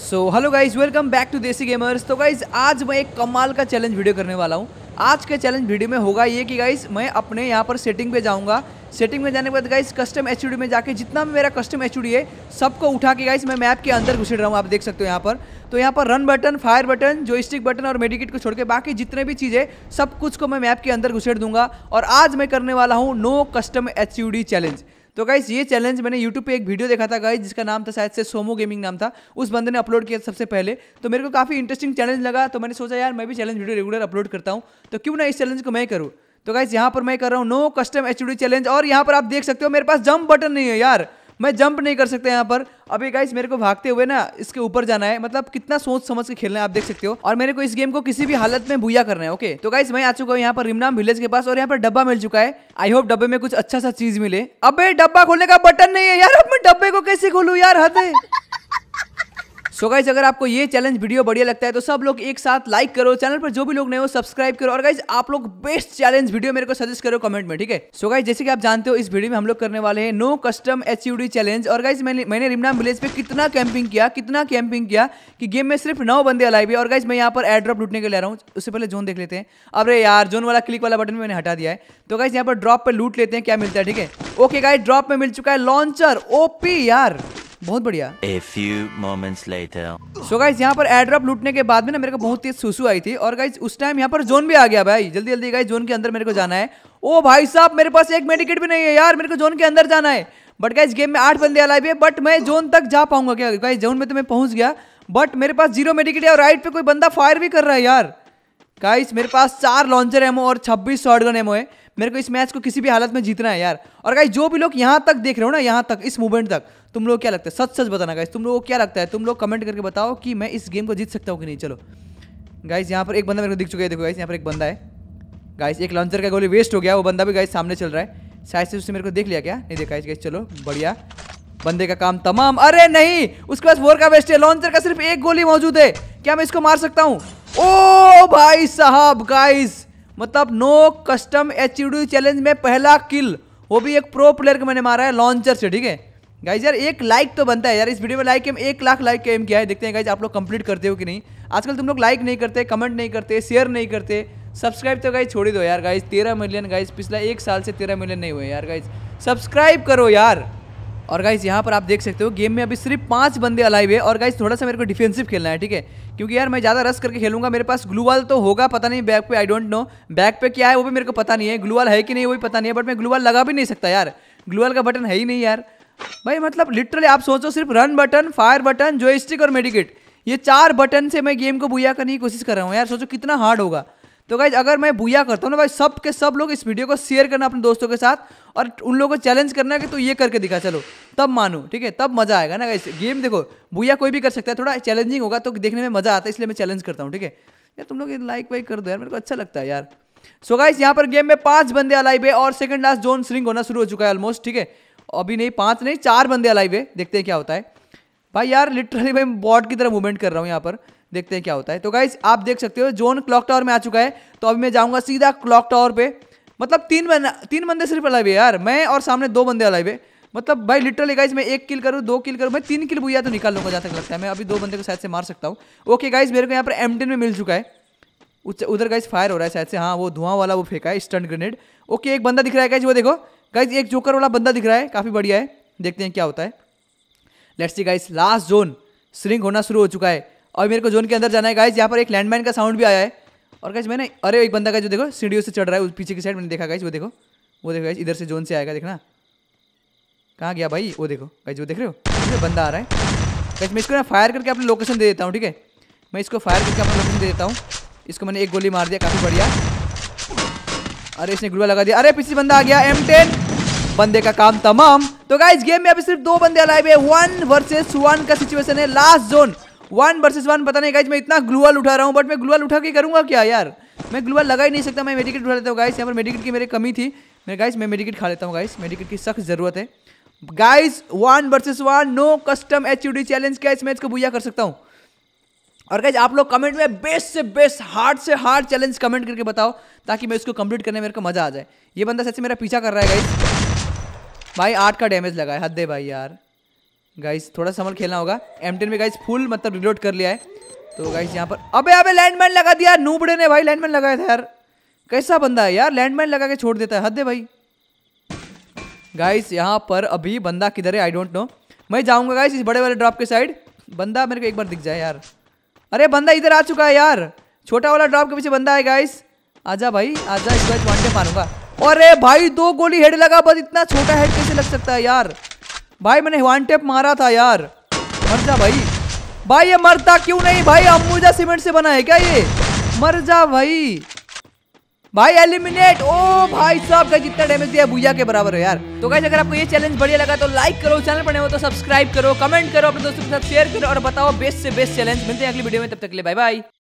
So hello guys welcome back to Desi gamers तो guys आज मैं एक कमाल का चैलेंज वीडियो करने वाला हूँ आज के चैलेंज वीडियो में होगा ये कि गाइज मैं अपने यहाँ पर सेटिंग पे जाऊँगा सेटिंग में जाने के बाद गाइज कस्टम एच में जाके जितना भी मेरा कस्टम एच है सबको उठा के गाइज मैं मैप के अंदर घुसेड़ रहा हूँ आप देख सकते हो यहाँ पर तो यहाँ पर रन बटन फायर बटन जो बटन और मेडिकेट को छोड़ के बाकी जितने भी चीज़ें सब कुछ को मैं मैप के अंदर घुसेड़ दूंगा और आज मैं करने वाला हूँ नो कस्टम एच चैलेंज तो गाइज ये चैलेंज मैंने यूट्यूब पर एक वीडियो देखा था गाइज जिसका नाम था शायद से सोमो गेमिंग नाम था उस बंदे ने अपलोड किया सबसे पहले तो मेरे को काफ़ी इंटरेस्टिंग चैलेंज लगा तो मैंने सोचा यार मैं भी चैलेंज वीडियो रेगुलर अपलोड करता हूँ तो क्यों ना इस चैलेंज को मैं करूँ तो गाइज यहाँ पर मैं कर रहा हूँ नो कस्टम एच चैलेंज और यहाँ पर आप देख सकते हो मेरे पास जंप बटन नहीं है यार मैं जंप नहीं कर सकता यहाँ पर अभी गाइस मेरे को भागते हुए ना इसके ऊपर जाना है मतलब कितना सोच समझ के खेलना है आप देख सकते हो और मेरे को इस गेम को किसी भी हालत में भूया करना है ओके तो गाइस मैं आ चुका हूँ यहाँ पर रिमनाम विलेज के पास और यहाँ पर डब्बा मिल चुका है आई होप डब्बे में कुछ अच्छा सा चीज मिले अब डब्बा खोलने का बटन नहीं है यार अब मैं डब्बे को कैसे खोलू यार हद सो गाइज अगर आपको ये चैलेंज वीडियो बढ़िया लगता है तो सब लोग एक साथ लाइक करो चैनल पर जो भी लोग नए हो सब्सक्राइब करो और गाइज आप लोग बेस्ट चैलेंज वीडियो मेरे को सजेस्ट करो कमेंट में ठीक है सो गाइज जैसे कि आप जानते हो इस वीडियो में हम लोग करने वाले हैं नो कस्टम एच चैलेंज और गाइज मैंने मैंने रिमनाम विलेज पे कितना कैंपिंग किया कितना कैंपिंग किया कि गेम में सिर्फ नौ बंदे अलाइव है और गाइज मैं यहाँ पर एड्रॉप ड्रॉप लूटने के लिए रहा हूँ उससे पहले जोन देख लेते हैं अरे यार जोन वाला क्लिक वाला बटन भी मैंने हटा दिया है तो गाइज यहाँ पर ड्रॉप पर लूट लेते हैं क्या मिलता है ठीक है ओके गाइज ड्रॉप में मिल चुका है लॉन्चर ओपी यार बहुत बढ़िया A few moments later. So guys यहाँ पर एड्रॉप लूटने के बाद में ना मेरे को बहुत तेज सुसु आई थी और गाइज उस टाइम यहाँ पर जोन भी आ गया भाई जल्दी जल्दी गाइज जोन के अंदर मेरे को जाना है ओ भाई साहब मेरे पास एक मेडिकेट भी नहीं है यार मेरे को जोन के अंदर जाना है बट गाइज गेम में आठ बंदे अलाइव है बट मैं जोन तक जा पाऊंगा क्या गाइज जोन में तो मैं पहुंच गया बट मेरे पास जीरो मेडिकेट है और राइट पे कोई बंदा फायर भी कर रहा है यार गाइस मेरे पास चार लॉन्चर एमओ और 26 शॉटगन एमओ है मेरे को इस मैच को किसी भी हालत में जीतना है यार और गाइस जो भी लोग यहाँ तक देख रहे हो ना यहाँ तक इस मूवमेंट तक तुम लोग क्या लगता है सच सच बताना गाइस तुम लोग को क्या लगता है तुम लोग कमेंट करके बताओ कि मैं इस गेम को जीत सकता हूँ कि नहीं चलो गाइस यहाँ पर एक बंदा मेरे को दिख चुका है देखो गाइस यहाँ पर एक बंदा है गाइस एक लॉन्चर का गोली वेस्ट हो गया वो बंदा भी गाइस सामने चल रहा है शायद से उसने मेरे को देख लिया क्या नहीं देखा गाइस चलो बढ़िया बंदे का काम तमाम अरे नहीं उसके पास वोर का वेस्ट है लॉन्चर का सिर्फ एक गोली मौजूद है क्या मैं इसको मार सकता हूँ ओ भाई साहब गाइस मतलब नो कस्टम एच चैलेंज में पहला किल वो भी एक प्रो प्लेयर को मैंने मारा है लॉन्चर से ठीक है गाइज यार एक लाइक तो बनता है यार इस वीडियो में लाइक एम एक लाख लाइक एम किया है देखते हैं गाइज आप लोग कंप्लीट करते हो कि नहीं आजकल तुम लोग लाइक नहीं करते कमेंट नहीं करते शेयर नहीं करते सब्सक्राइब तो गाइज छोड़ दो यार गाइज तेरह मिलियन गाइज पिछला एक साल से तेरह मिलियन नहीं हुए यार गाइज सब्सक्राइब करो यार और गाइज यहाँ पर आप देख सकते हो गेम में अभी सिर्फ पाँच बंदे अलाइव है और गाइज थोड़ा सा मेरे को डिफेंसिव खेलना है ठीक है क्योंकि यार मैं ज़्यादा रस करके खेलूंगा मेरे पास ग्लूवाल तो होगा पता नहीं बैक पे आई डोंट नो बैक पे क्या है वो भी मेरे को पता नहीं है ग्लूवाल है कि नहीं वो भी पता नहीं है बट मैं ग्लूवाल लगा भी नहीं सकता यार ग्लूवाल का बटन है ही नहीं यार भाई मतलब लिटरली आप सोचो सिर्फ run button fire button joystick और मेडिकेट ये चार बटन से मैं गेम को बुया करने की कोशिश कर रहा हूँ यार सोचो कितना हार्ड होगा तो भाई अगर मैं बुया करता हूँ ना भाई सब के सब लोग इस वीडियो को शेयर करना अपने दोस्तों के साथ और उन लोगों को चैलेंज करना कि तो ये करके दिखा चलो तब मानो ठीक है तब मजा आएगा ना गाइज गेम देखो बुया कोई भी कर सकता है थोड़ा चैलेंजिंग होगा तो देखने में मजा आता है इसलिए मैं चैलेंज करता हूँ ठीक है यार तुम लोग लाइक वाइक कर दो यार मेरे को अच्छा लगता है यार सो so यहाँ पर गेम में पांच बंदे अलाइव है और सेकंड लास्ट जोन स्विंग होना शुरू हो चुका है ऑलमोस्ट ठीक है अभी नहीं पांच नहीं चार बंदे अलाइव है देखते हैं क्या होता है भाई यार लिटरली भाई बॉट की तरह मूवमेंट कर रहा हूँ यहाँ पर देखते हैं क्या होता है तो गाइज आप देख सकते हो जोन क्लॉक टावर में आ चुका है तो अभी मैं जाऊँगा सीधा क्लॉक टावर पर मतलब तीन बंदा तीन बंदे सिर्फ अलाइव है यार मैं और सामने दो बंदे अलाइव है मतलब भाई लिटरली गाइज मैं एक किल करूँ दो किल करूँ मैं तीन किल भूया तो निकाल लूँगा जहाँ तक लगता है मैं अभी दो बंदे को शायद से मार सकता हूँ ओके गाइज मेरे को यहाँ पर एम में मिल चुका है उधर गाइज फायर हो रहा है शायद से हाँ वो धुआं वाला वो फेंका है स्टंट ग्रेनेड ओके एक बंदा दिख रहा है गाइज वो देखो गाइज एक जोकर वाला बंदा दिख रहा है काफ़ी बढ़िया है देखते हैं क्या होता है let's see guys last zone shrink होना शुरू हो चुका है और मेरे को जोन के अंदर जाना है गाइज यहाँ पर एक लैंडमाइन का साउंड भी आया है और गाइज मैंने अरे एक बंदा का जो देखो सीढ़ियों से चढ़ रहा है उस पीछे की साइड मैंने देखा गाइज वो देखो वो देखो गाइज इधर से जोन से आएगा देखना कहाँ गया भाई वो देखो गाइज वो देख रहे हो बंदा आ रहा है गाइज मैं इसको ना फायर करके अपने लोकेशन दे देता हूँ ठीक है मैं इसको फायर करके अपना लोकेशन दे देता हूँ इसको मैंने एक गोली मार दिया काफ़ी बढ़िया अरे इसने गुड़वा लगा दिया अरे पीछे बंदा आ गया एम टेन बंदे का काम तमाम तो गाइस गेम में अभी सिर्फ दो बंदे अलाइव है वन वर्सेस वन का सिचुएशन है last zone one versus one पता नहीं गाइज मैं इतना ग्लूअल उठा रहा हूँ बट मैं ग्लूअल उठा के करूंगा क्या यार मैं ग्लूअल लगा ही नहीं सकता मैं मेडिकेट उठा लेता हूँ गाइस यहाँ पर मेडिकेट की मेरी कमी थी मेरे गाइस मैं मेडिकेट खा लेता हूँ गाइस मेडिकेट की सख्त ज़रूरत है guys one versus one no custom H challenge क्या इस मैच को बुझा कर सकता हूँ और गाइज आप लोग कमेंट में बेस्ट से बेस्ट हार्ड से हार्ड चैलेंज कमेंट करके बताओ ताकि मैं इसको कंप्लीट करने में मेरे को मजा आ जाए ये बंदा सच मेरा पीछा कर रहा है गाइज भाई आठ का डैमेज लगा है हद दे भाई यार गाइस थोड़ा संभल खेलना होगा एम टेन में गाइस फुल मतलब रिलोड कर लिया है तो गाइस यहाँ पर अबे अबे लैंडमैन लगा दिया नूबड़े ने भाई लैंडमैन लगाया था यार कैसा बंदा है यार लैंडमैन लगा के छोड़ देता है हद दे भाई गाइस यहाँ पर अभी बंदा किधर है आई डोंट नो मैं जाऊँगा गाइस इस बड़े वाले ड्रॉप के साइड बंदा मेरे को एक बार दिख जाए यार अरे बंदा इधर आ चुका है यार छोटा वाला ड्रॉप के पीछे बंदा है गाइस आजा भाई आजा इस बार वांटे मारूंगा अरे भाई दो गोली हेड लगा बस इतना छोटा हेड कैसे लग सकता है यार भाई मैंने वन टेप मारा था यार मर जा भाई भाई ये मरता क्यों नहीं भाई अम्बुजा सीमेंट से बना है क्या ये मर जा भाई भाई एलिमिनेट ओ भाई साहब का जितना डैमेज दिया भूजा के बराबर है यार तो कैसे अगर आपको ये चैलेंज बढ़िया लगा तो लाइक करो चैनल पर हो तो सब्सक्राइब करो कमेंट करो अपने दोस्तों के साथ शेयर करो और बताओ बेस्ट से बेस्ट चैलेंज मिलते हैं अगली वीडियो में तब तक ले बाय बाय